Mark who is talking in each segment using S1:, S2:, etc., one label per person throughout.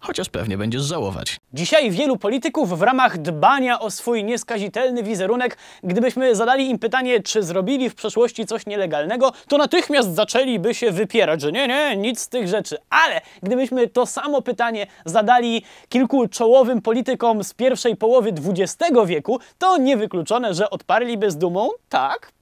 S1: chociaż pewnie będziesz żałować. Dzisiaj wielu polityków w ramach dbania o swój nieskazitelny wizerunek, gdybyśmy zadali im pytanie, czy zrobili w przeszłości coś nielegalnego, to natychmiast zaczęliby się wypierać, że nie, nie, nic z tych rzeczy. Ale gdybyśmy to samo pytanie zadali kilku czołowym politykom z pierwszej połowy XX wieku, to niewykluczone, że odparliby z dumą, tak,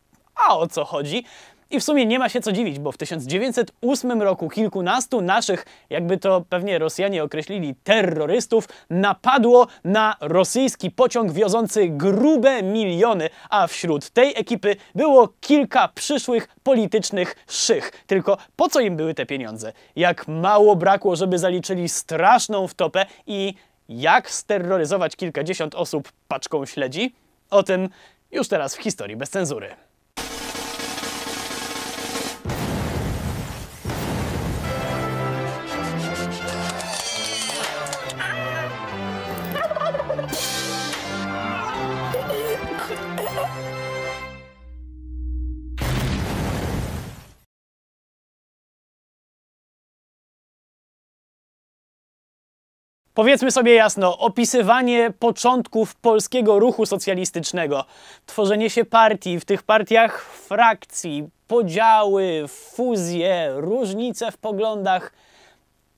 S1: a o co chodzi? I w sumie nie ma się co dziwić, bo w 1908 roku kilkunastu naszych, jakby to pewnie Rosjanie określili, terrorystów, napadło na rosyjski pociąg wiozący grube miliony, a wśród tej ekipy było kilka przyszłych politycznych szych. Tylko po co im były te pieniądze? Jak mało brakło, żeby zaliczyli straszną wtopę i jak steroryzować kilkadziesiąt osób paczką śledzi? O tym już teraz w historii bez cenzury. Powiedzmy sobie jasno, opisywanie początków polskiego ruchu socjalistycznego, tworzenie się partii, w tych partiach frakcji, podziały, fuzje, różnice w poglądach –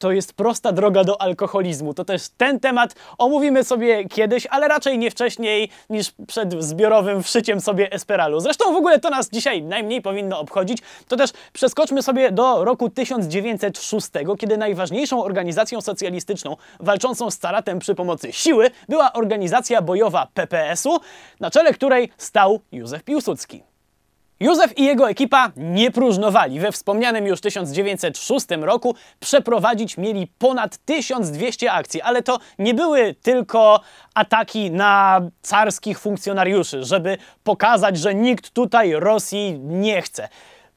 S1: to jest prosta droga do alkoholizmu. To też ten temat omówimy sobie kiedyś, ale raczej nie wcześniej niż przed zbiorowym wszyciem sobie Esperalu. Zresztą w ogóle to nas dzisiaj najmniej powinno obchodzić. To też przeskoczmy sobie do roku 1906, kiedy najważniejszą organizacją socjalistyczną walczącą z caratem przy pomocy siły była organizacja bojowa PPS-u, na czele której stał Józef Piłsudski. Józef i jego ekipa nie próżnowali. We wspomnianym już 1906 roku przeprowadzić mieli ponad 1200 akcji, ale to nie były tylko ataki na carskich funkcjonariuszy, żeby pokazać, że nikt tutaj Rosji nie chce.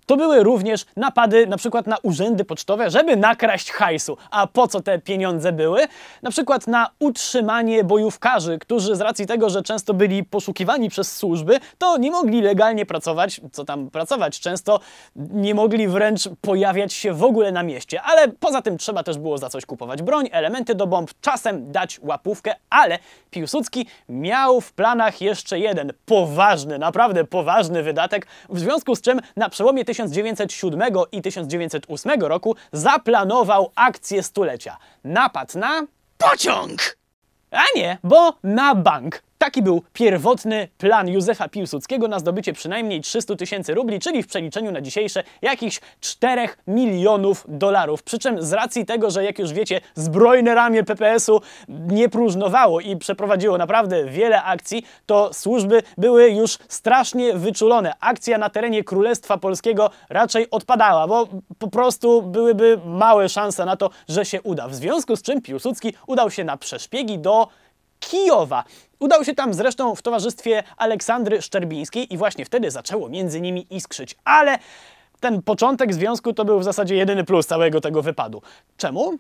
S1: To były również napady na przykład na urzędy pocztowe, żeby nakraść hajsu. A po co te pieniądze były? Na przykład na utrzymanie bojówkarzy, którzy z racji tego, że często byli poszukiwani przez służby, to nie mogli legalnie pracować, co tam pracować, często nie mogli wręcz pojawiać się w ogóle na mieście. Ale poza tym trzeba też było za coś kupować broń, elementy do bomb, czasem dać łapówkę, ale Piłsudski miał w planach jeszcze jeden poważny, naprawdę poważny wydatek, w związku z czym na przełomie tych 1907 i 1908 roku zaplanował akcję stulecia. Napad na pociąg! A nie, bo na bank. Taki był pierwotny plan Józefa Piłsudskiego na zdobycie przynajmniej 300 tysięcy rubli, czyli w przeliczeniu na dzisiejsze jakichś 4 milionów dolarów. Przy czym z racji tego, że jak już wiecie, zbrojne ramię PPS-u nie próżnowało i przeprowadziło naprawdę wiele akcji, to służby były już strasznie wyczulone. Akcja na terenie Królestwa Polskiego raczej odpadała, bo po prostu byłyby małe szanse na to, że się uda. W związku z czym Piłsudski udał się na przeszpiegi do Kijowa. Udał się tam zresztą w towarzystwie Aleksandry Szczerbińskiej i właśnie wtedy zaczęło między nimi iskrzyć, ale ten początek związku to był w zasadzie jedyny plus całego tego wypadu. Czemu?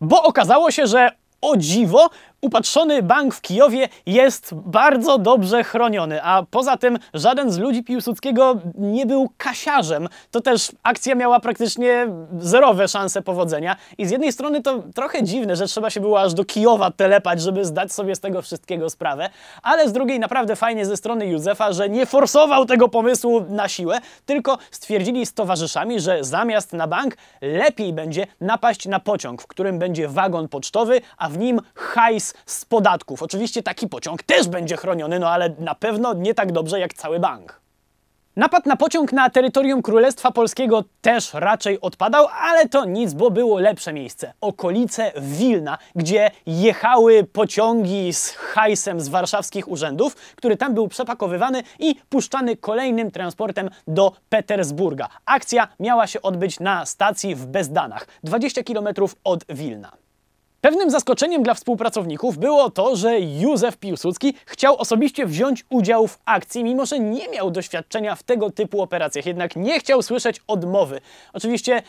S1: Bo okazało się, że o dziwo, Upatrzony bank w Kijowie jest bardzo dobrze chroniony, a poza tym żaden z ludzi Piłsudskiego nie był kasiarzem. To też akcja miała praktycznie zerowe szanse powodzenia. I z jednej strony to trochę dziwne, że trzeba się było aż do Kijowa telepać, żeby zdać sobie z tego wszystkiego sprawę, ale z drugiej naprawdę fajnie ze strony Józefa, że nie forsował tego pomysłu na siłę, tylko stwierdzili z towarzyszami, że zamiast na bank lepiej będzie napaść na pociąg, w którym będzie wagon pocztowy, a w nim hajs z podatków. Oczywiście taki pociąg też będzie chroniony, no ale na pewno nie tak dobrze jak cały bank. Napad na pociąg na terytorium Królestwa Polskiego też raczej odpadał, ale to nic, bo było lepsze miejsce. Okolice Wilna, gdzie jechały pociągi z hajsem z warszawskich urzędów, który tam był przepakowywany i puszczany kolejnym transportem do Petersburga. Akcja miała się odbyć na stacji w Bezdanach, 20 km od Wilna. Pewnym zaskoczeniem dla współpracowników było to, że Józef Piłsudski chciał osobiście wziąć udział w akcji, mimo że nie miał doświadczenia w tego typu operacjach, jednak nie chciał słyszeć odmowy. Oczywiście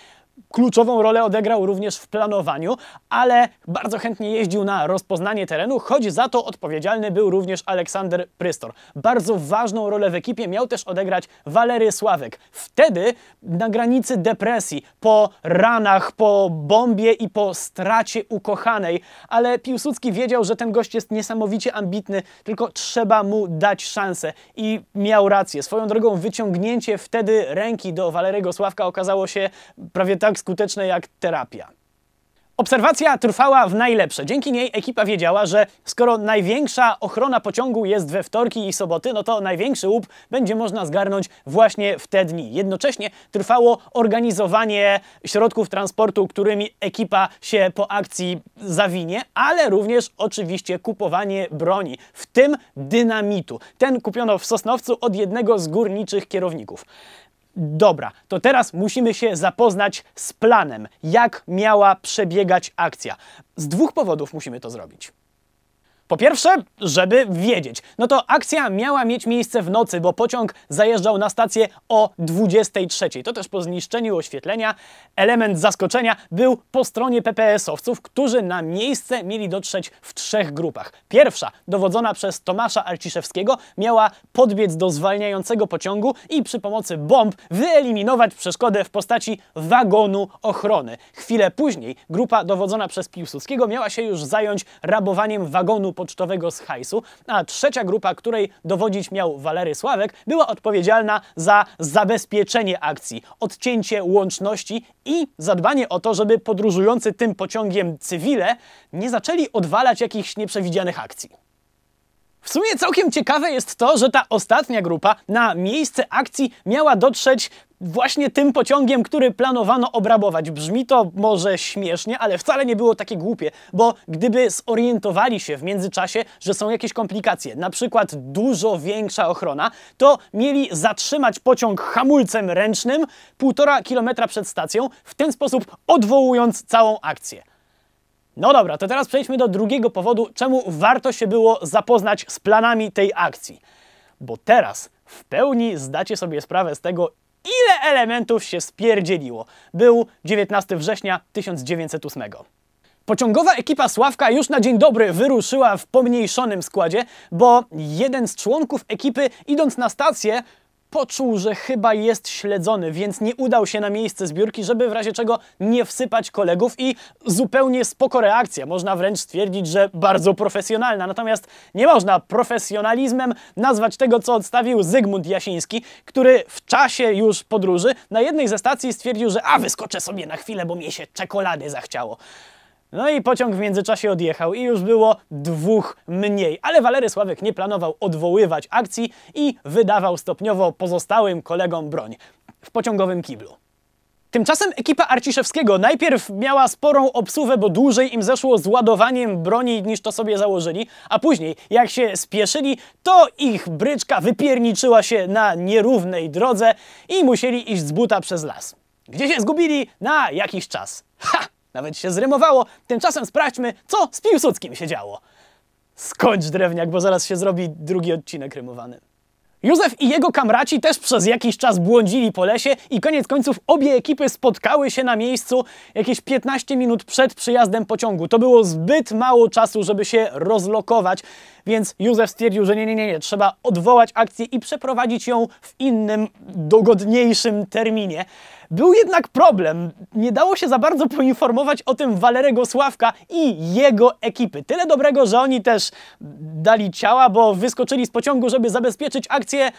S1: kluczową rolę odegrał również w planowaniu, ale bardzo chętnie jeździł na rozpoznanie terenu, choć za to odpowiedzialny był również Aleksander Prystor. Bardzo ważną rolę w ekipie miał też odegrać Walery Sławek. Wtedy na granicy depresji, po ranach, po bombie i po stracie ukochanej, ale Piłsudski wiedział, że ten gość jest niesamowicie ambitny, tylko trzeba mu dać szansę i miał rację. Swoją drogą wyciągnięcie wtedy ręki do Walerygo Sławka okazało się prawie tak skuteczne jak terapia. Obserwacja trwała w najlepsze. Dzięki niej ekipa wiedziała, że skoro największa ochrona pociągu jest we wtorki i soboty, no to największy łup będzie można zgarnąć właśnie w te dni. Jednocześnie trwało organizowanie środków transportu, którymi ekipa się po akcji zawinie, ale również oczywiście kupowanie broni, w tym dynamitu. Ten kupiono w Sosnowcu od jednego z górniczych kierowników. Dobra, to teraz musimy się zapoznać z planem, jak miała przebiegać akcja. Z dwóch powodów musimy to zrobić. Po pierwsze, żeby wiedzieć. No to akcja miała mieć miejsce w nocy, bo pociąg zajeżdżał na stację o 23. To też po zniszczeniu oświetlenia element zaskoczenia był po stronie PPS-owców, którzy na miejsce mieli dotrzeć w trzech grupach. Pierwsza, dowodzona przez Tomasza Arciszewskiego, miała podbiec do zwalniającego pociągu i przy pomocy bomb wyeliminować przeszkodę w postaci wagonu ochrony. Chwilę później grupa dowodzona przez Piłsudskiego miała się już zająć rabowaniem wagonu pocztowego z hajsu, a trzecia grupa, której dowodzić miał Walery Sławek, była odpowiedzialna za zabezpieczenie akcji, odcięcie łączności i zadbanie o to, żeby podróżujący tym pociągiem cywile nie zaczęli odwalać jakichś nieprzewidzianych akcji. W sumie całkiem ciekawe jest to, że ta ostatnia grupa na miejsce akcji miała dotrzeć właśnie tym pociągiem, który planowano obrabować. Brzmi to może śmiesznie, ale wcale nie było takie głupie, bo gdyby zorientowali się w międzyczasie, że są jakieś komplikacje, na przykład dużo większa ochrona, to mieli zatrzymać pociąg hamulcem ręcznym półtora kilometra przed stacją, w ten sposób odwołując całą akcję. No dobra, to teraz przejdźmy do drugiego powodu, czemu warto się było zapoznać z planami tej akcji. Bo teraz w pełni zdacie sobie sprawę z tego, ile elementów się spierdzieliło. Był 19 września 1908. Pociągowa ekipa Sławka już na dzień dobry wyruszyła w pomniejszonym składzie, bo jeden z członków ekipy idąc na stację poczuł, że chyba jest śledzony, więc nie udał się na miejsce zbiórki, żeby w razie czego nie wsypać kolegów i zupełnie spoko reakcja. Można wręcz stwierdzić, że bardzo profesjonalna. Natomiast nie można profesjonalizmem nazwać tego, co odstawił Zygmunt Jasiński, który w czasie już podróży na jednej ze stacji stwierdził, że a wyskoczę sobie na chwilę, bo mnie się czekolady zachciało. No i pociąg w międzyczasie odjechał i już było dwóch mniej. Ale Walery Sławek nie planował odwoływać akcji i wydawał stopniowo pozostałym kolegom broń w pociągowym kiblu. Tymczasem ekipa Arciszewskiego najpierw miała sporą obsuwę, bo dłużej im zeszło z ładowaniem broni niż to sobie założyli, a później, jak się spieszyli, to ich bryczka wypierniczyła się na nierównej drodze i musieli iść z buta przez las. Gdzie się zgubili? Na jakiś czas. Ha! Nawet się zrymowało. Tymczasem sprawdźmy, co z Piłsudskim się działo. Skończ drewniak, bo zaraz się zrobi drugi odcinek rymowany. Józef i jego kamraci też przez jakiś czas błądzili po lesie i koniec końców obie ekipy spotkały się na miejscu jakieś 15 minut przed przyjazdem pociągu. To było zbyt mało czasu, żeby się rozlokować, więc Józef stwierdził, że nie, nie, nie, nie, trzeba odwołać akcję i przeprowadzić ją w innym, dogodniejszym terminie. Był jednak problem. Nie dało się za bardzo poinformować o tym Walerego Sławka i jego ekipy. Tyle dobrego, że oni też dali ciała, bo wyskoczyli z pociągu, żeby zabezpieczyć akcję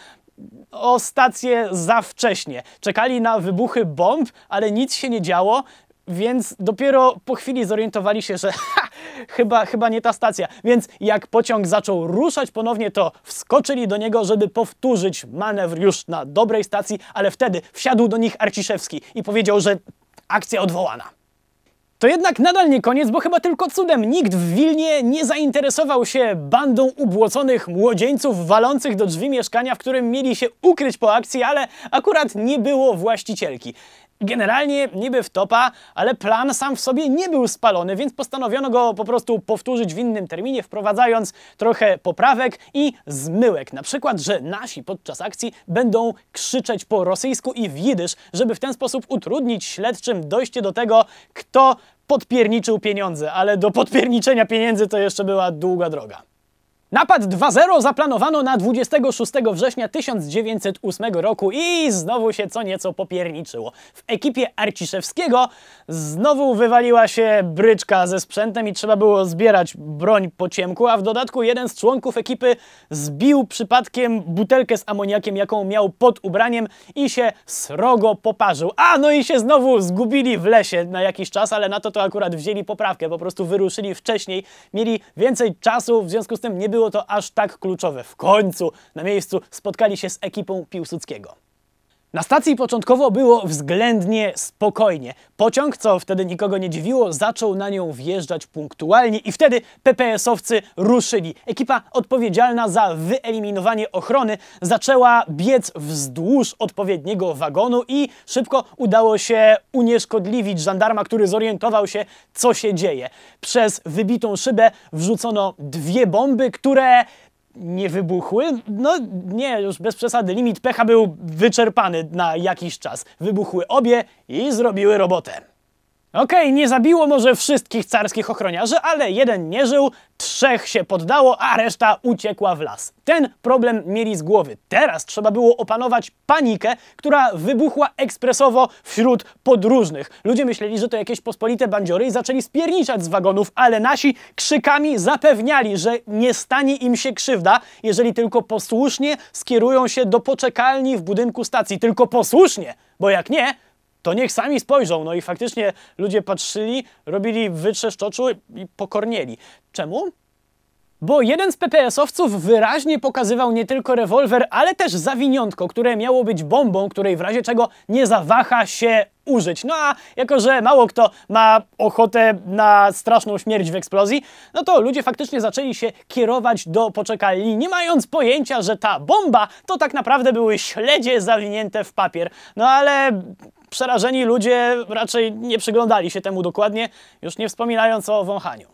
S1: o stację za wcześnie. Czekali na wybuchy bomb, ale nic się nie działo. Więc dopiero po chwili zorientowali się, że ha, chyba, chyba nie ta stacja. Więc jak pociąg zaczął ruszać ponownie, to wskoczyli do niego, żeby powtórzyć manewr już na dobrej stacji, ale wtedy wsiadł do nich Arciszewski i powiedział, że akcja odwołana. To jednak nadal nie koniec, bo chyba tylko cudem nikt w Wilnie nie zainteresował się bandą ubłoconych młodzieńców walących do drzwi mieszkania, w którym mieli się ukryć po akcji, ale akurat nie było właścicielki. Generalnie niby wtopa, ale plan sam w sobie nie był spalony, więc postanowiono go po prostu powtórzyć w innym terminie, wprowadzając trochę poprawek i zmyłek. Na przykład, że nasi podczas akcji będą krzyczeć po rosyjsku i w jidysz, żeby w ten sposób utrudnić śledczym dojście do tego, kto podpierniczył pieniądze, ale do podpierniczenia pieniędzy to jeszcze była długa droga. Napad 2-0 zaplanowano na 26 września 1908 roku i znowu się co nieco popierniczyło. W ekipie Arciszewskiego znowu wywaliła się bryczka ze sprzętem i trzeba było zbierać broń po ciemku, a w dodatku jeden z członków ekipy zbił przypadkiem butelkę z amoniakiem, jaką miał pod ubraniem i się srogo poparzył. A, no i się znowu zgubili w lesie na jakiś czas, ale na to to akurat wzięli poprawkę, po prostu wyruszyli wcześniej, mieli więcej czasu, w związku z tym nie było było to aż tak kluczowe. W końcu na miejscu spotkali się z ekipą Piłsudskiego. Na stacji początkowo było względnie spokojnie. Pociąg, co wtedy nikogo nie dziwiło, zaczął na nią wjeżdżać punktualnie i wtedy PPS-owcy ruszyli. Ekipa odpowiedzialna za wyeliminowanie ochrony zaczęła biec wzdłuż odpowiedniego wagonu i szybko udało się unieszkodliwić żandarma, który zorientował się, co się dzieje. Przez wybitą szybę wrzucono dwie bomby, które nie wybuchły. No nie, już bez przesady, limit pecha był wyczerpany na jakiś czas. Wybuchły obie i zrobiły robotę. Okej, okay, nie zabiło może wszystkich carskich ochroniarzy, ale jeden nie żył, trzech się poddało, a reszta uciekła w las. Ten problem mieli z głowy. Teraz trzeba było opanować panikę, która wybuchła ekspresowo wśród podróżnych. Ludzie myśleli, że to jakieś pospolite bandziory i zaczęli spierniczać z wagonów, ale nasi krzykami zapewniali, że nie stanie im się krzywda, jeżeli tylko posłusznie skierują się do poczekalni w budynku stacji. Tylko posłusznie, bo jak nie, to niech sami spojrzą. No i faktycznie ludzie patrzyli, robili wytrzesz oczu i pokornieli. Czemu? Bo jeden z PPS-owców wyraźnie pokazywał nie tylko rewolwer, ale też zawiniątko, które miało być bombą, której w razie czego nie zawaha się użyć. No a jako, że mało kto ma ochotę na straszną śmierć w eksplozji, no to ludzie faktycznie zaczęli się kierować do poczekalni, nie mając pojęcia, że ta bomba to tak naprawdę były śledzie zawinięte w papier. No ale Przerażeni ludzie raczej nie przyglądali się temu dokładnie, już nie wspominając o wąchaniu.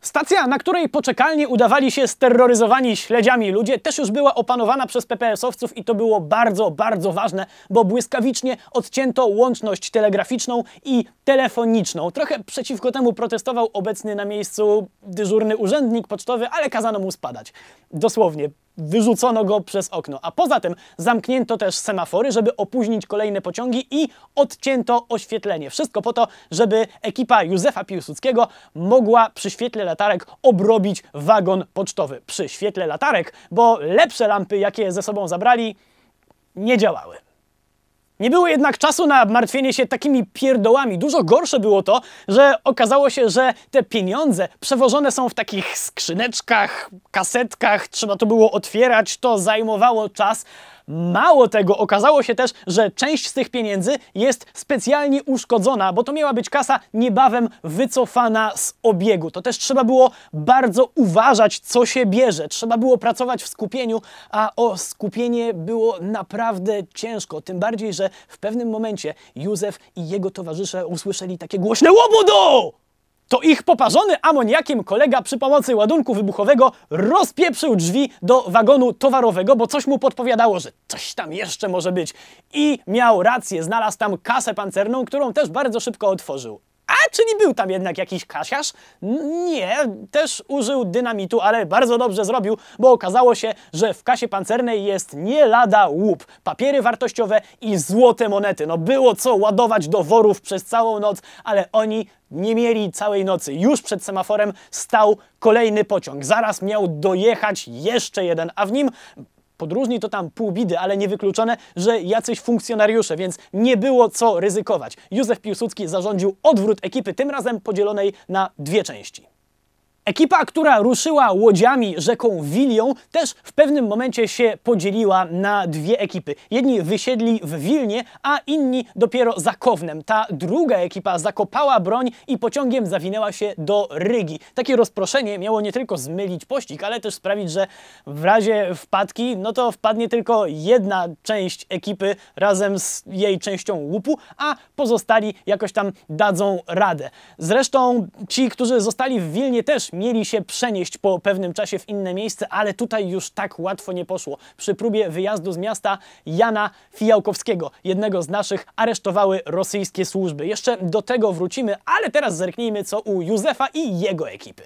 S1: Stacja, na której poczekalnie udawali się sterroryzowani śledziami ludzie, też już była opanowana przez PPS-owców i to było bardzo, bardzo ważne, bo błyskawicznie odcięto łączność telegraficzną i telefoniczną. Trochę przeciwko temu protestował obecny na miejscu dyżurny urzędnik pocztowy, ale kazano mu spadać. Dosłownie, wyrzucono go przez okno. A poza tym zamknięto też semafory, żeby opóźnić kolejne pociągi i odcięto oświetlenie. Wszystko po to, żeby ekipa Józefa Piłsudskiego mogła przy świetle latarek obrobić wagon pocztowy. Przy świetle latarek, bo lepsze lampy, jakie ze sobą zabrali, nie działały. Nie było jednak czasu na martwienie się takimi pierdołami. Dużo gorsze było to, że okazało się, że te pieniądze przewożone są w takich skrzyneczkach, kasetkach, trzeba to było otwierać, to zajmowało czas. Mało tego, okazało się też, że część z tych pieniędzy jest specjalnie uszkodzona, bo to miała być kasa niebawem wycofana z obiegu. To też trzeba było bardzo uważać, co się bierze. Trzeba było pracować w skupieniu, a o skupienie było naprawdę ciężko. Tym bardziej, że w pewnym momencie Józef i jego towarzysze usłyszeli takie głośne łobudu! to ich poparzony amoniakiem kolega przy pomocy ładunku wybuchowego rozpieprzył drzwi do wagonu towarowego, bo coś mu podpowiadało, że coś tam jeszcze może być. I miał rację, znalazł tam kasę pancerną, którą też bardzo szybko otworzył czyli był tam jednak jakiś kasiarz. Nie, też użył dynamitu, ale bardzo dobrze zrobił, bo okazało się, że w kasie pancernej jest nie lada łup, papiery wartościowe i złote monety. No było co ładować do worów przez całą noc, ale oni nie mieli całej nocy. Już przed semaforem stał kolejny pociąg. Zaraz miał dojechać jeszcze jeden, a w nim podróżni to tam pół bidy, ale niewykluczone, że jacyś funkcjonariusze, więc nie było co ryzykować. Józef Piłsudski zarządził odwrót ekipy, tym razem podzielonej na dwie części. Ekipa, która ruszyła łodziami rzeką Wilią, też w pewnym momencie się podzieliła na dwie ekipy. Jedni wysiedli w Wilnie, a inni dopiero za Kownem. Ta druga ekipa zakopała broń i pociągiem zawinęła się do Rygi. Takie rozproszenie miało nie tylko zmylić pościg, ale też sprawić, że w razie wpadki, no to wpadnie tylko jedna część ekipy razem z jej częścią łupu, a pozostali jakoś tam dadzą radę. Zresztą ci, którzy zostali w Wilnie też mieli się przenieść po pewnym czasie w inne miejsce, ale tutaj już tak łatwo nie poszło. Przy próbie wyjazdu z miasta Jana Fijałkowskiego, jednego z naszych, aresztowały rosyjskie służby. Jeszcze do tego wrócimy, ale teraz zerknijmy co u Józefa i jego ekipy.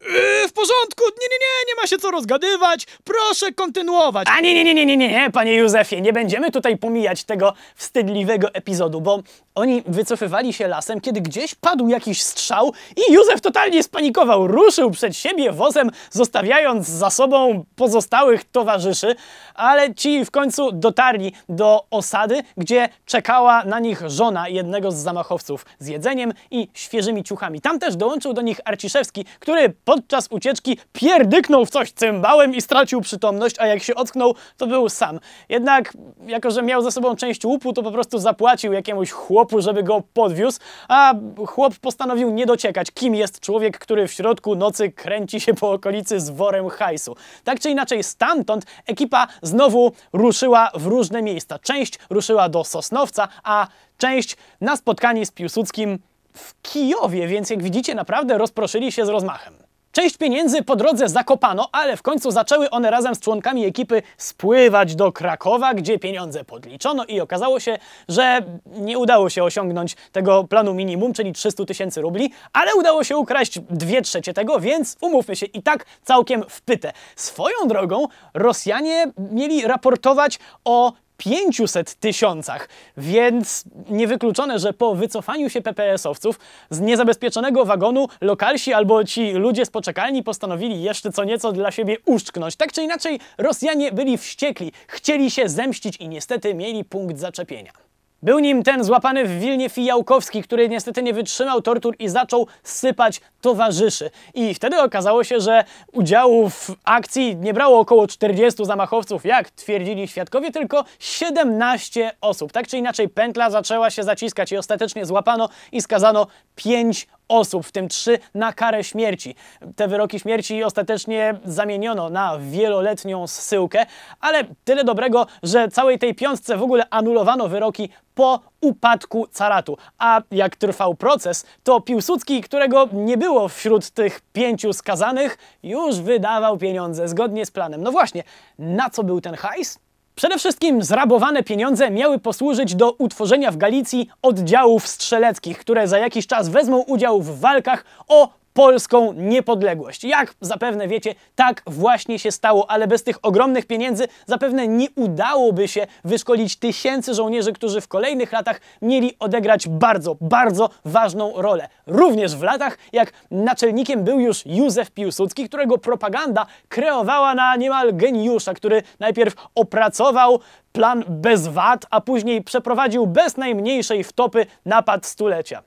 S1: Yy, w porządku, nie, nie, nie, nie ma się co rozgadywać, proszę kontynuować. A nie, nie, nie, nie, nie, nie, panie Józefie, nie będziemy tutaj pomijać tego wstydliwego epizodu, bo oni wycofywali się lasem, kiedy gdzieś padł jakiś strzał i Józef totalnie spanikował. Ruszył przed siebie wozem, zostawiając za sobą pozostałych towarzyszy, ale ci w końcu dotarli do osady, gdzie czekała na nich żona jednego z zamachowców z jedzeniem i świeżymi ciuchami. Tam też dołączył do nich Arciszewski, który podczas ucieczki pierdyknął w coś cymbałem i stracił przytomność, a jak się ocknął, to był sam. Jednak, jako że miał za sobą część łupu, to po prostu zapłacił jakiemuś chłopu chłopu, żeby go podwiózł, a chłop postanowił nie dociekać, kim jest człowiek, który w środku nocy kręci się po okolicy z worem hajsu. Tak czy inaczej, stamtąd ekipa znowu ruszyła w różne miejsca. Część ruszyła do Sosnowca, a część na spotkanie z Piłsudskim w Kijowie, więc jak widzicie, naprawdę rozproszyli się z rozmachem. Część pieniędzy po drodze zakopano, ale w końcu zaczęły one razem z członkami ekipy spływać do Krakowa, gdzie pieniądze podliczono i okazało się, że nie udało się osiągnąć tego planu minimum, czyli 300 tysięcy rubli, ale udało się ukraść dwie trzecie tego, więc umówmy się i tak całkiem wpytę. Swoją drogą Rosjanie mieli raportować o 500 tysiącach, więc niewykluczone, że po wycofaniu się PPS-owców z niezabezpieczonego wagonu lokalsi albo ci ludzie z poczekalni postanowili jeszcze co nieco dla siebie uszczknąć. Tak czy inaczej Rosjanie byli wściekli, chcieli się zemścić i niestety mieli punkt zaczepienia. Był nim ten złapany w Wilnie Fijałkowski, który niestety nie wytrzymał tortur i zaczął sypać towarzyszy. I wtedy okazało się, że udziału w akcji nie brało około 40 zamachowców, jak twierdzili świadkowie, tylko 17 osób. Tak czy inaczej pętla zaczęła się zaciskać i ostatecznie złapano i skazano 5 osób, w tym trzy na karę śmierci. Te wyroki śmierci ostatecznie zamieniono na wieloletnią zsyłkę, ale tyle dobrego, że całej tej piątce w ogóle anulowano wyroki po upadku caratu. A jak trwał proces, to Piłsudski, którego nie było wśród tych pięciu skazanych, już wydawał pieniądze zgodnie z planem. No właśnie, na co był ten hajs? Przede wszystkim zrabowane pieniądze miały posłużyć do utworzenia w Galicji oddziałów strzeleckich, które za jakiś czas wezmą udział w walkach o polską niepodległość. Jak zapewne wiecie, tak właśnie się stało, ale bez tych ogromnych pieniędzy zapewne nie udałoby się wyszkolić tysięcy żołnierzy, którzy w kolejnych latach mieli odegrać bardzo, bardzo ważną rolę. Również w latach, jak naczelnikiem był już Józef Piłsudski, którego propaganda kreowała na niemal geniusza, który najpierw opracował plan bez wad, a później przeprowadził bez najmniejszej wtopy napad stulecia.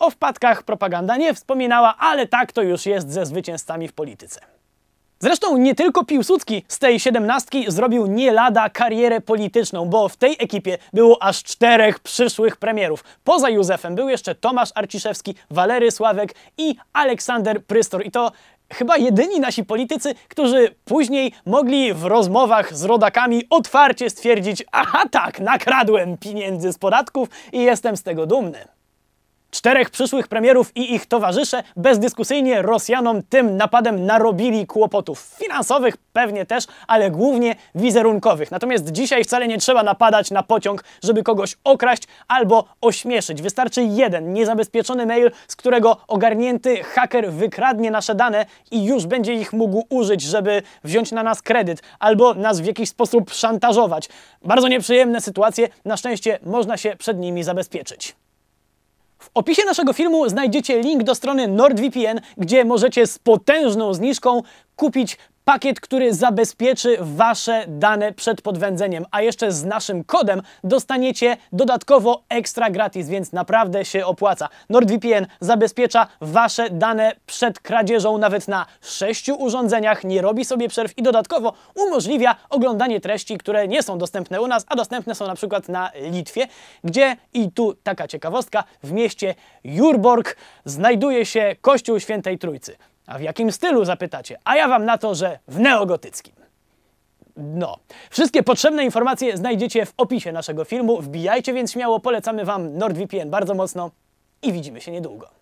S1: O wpadkach propaganda nie wspominała, ale tak to już jest ze zwycięzcami w polityce. Zresztą nie tylko Piłsudski z tej siedemnastki zrobił nie lada karierę polityczną, bo w tej ekipie było aż czterech przyszłych premierów. Poza Józefem był jeszcze Tomasz Arciszewski, Walery Sławek i Aleksander Prystor. I to chyba jedyni nasi politycy, którzy później mogli w rozmowach z rodakami otwarcie stwierdzić aha tak, nakradłem pieniędzy z podatków i jestem z tego dumny. Czterech przyszłych premierów i ich towarzysze bezdyskusyjnie Rosjanom tym napadem narobili kłopotów finansowych pewnie też, ale głównie wizerunkowych. Natomiast dzisiaj wcale nie trzeba napadać na pociąg, żeby kogoś okraść albo ośmieszyć. Wystarczy jeden niezabezpieczony mail, z którego ogarnięty haker wykradnie nasze dane i już będzie ich mógł użyć, żeby wziąć na nas kredyt albo nas w jakiś sposób szantażować. Bardzo nieprzyjemne sytuacje, na szczęście można się przed nimi zabezpieczyć. W opisie naszego filmu znajdziecie link do strony NordVPN, gdzie możecie z potężną zniżką kupić Pakiet, który zabezpieczy Wasze dane przed podwędzeniem, a jeszcze z naszym kodem dostaniecie dodatkowo ekstra gratis, więc naprawdę się opłaca. NordVPN zabezpiecza Wasze dane przed kradzieżą nawet na sześciu urządzeniach, nie robi sobie przerw i dodatkowo umożliwia oglądanie treści, które nie są dostępne u nas, a dostępne są na przykład na Litwie, gdzie i tu taka ciekawostka, w mieście Jurborg znajduje się Kościół Świętej Trójcy. A w jakim stylu zapytacie? A ja wam na to, że w neogotyckim. No. Wszystkie potrzebne informacje znajdziecie w opisie naszego filmu. Wbijajcie więc śmiało, polecamy wam NordVPN bardzo mocno i widzimy się niedługo.